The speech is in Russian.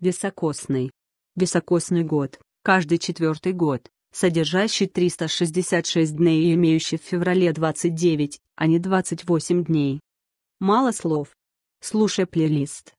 Високосный. Високосный год, каждый четвертый год, содержащий 366 дней и имеющий в феврале 29, а не 28 дней. Мало слов. Слушай плейлист.